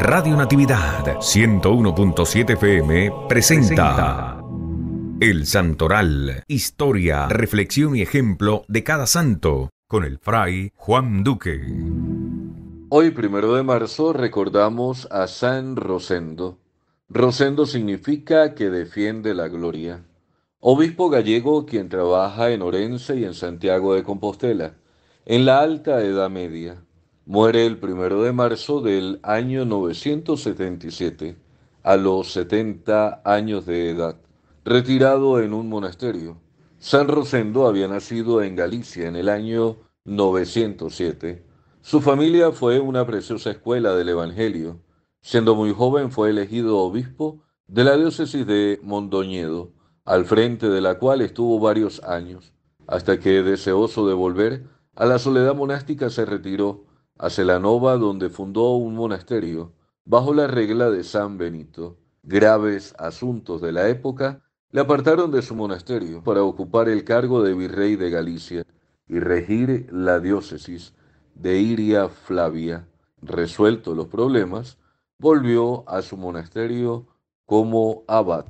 Radio Natividad 101.7 FM presenta El Santoral, historia, reflexión y ejemplo de cada santo, con el fray Juan Duque. Hoy, primero de marzo, recordamos a San Rosendo. Rosendo significa que defiende la gloria. Obispo gallego quien trabaja en Orense y en Santiago de Compostela, en la alta Edad Media Muere el primero de marzo del año 977, a los 70 años de edad, retirado en un monasterio. San Rosendo había nacido en Galicia en el año 907. Su familia fue una preciosa escuela del Evangelio. Siendo muy joven fue elegido obispo de la diócesis de Mondoñedo, al frente de la cual estuvo varios años, hasta que deseoso de volver a la soledad monástica se retiró a Celanova, donde fundó un monasterio bajo la regla de San Benito. Graves asuntos de la época le apartaron de su monasterio para ocupar el cargo de virrey de Galicia y regir la diócesis de Iria Flavia. Resueltos los problemas, volvió a su monasterio como abad.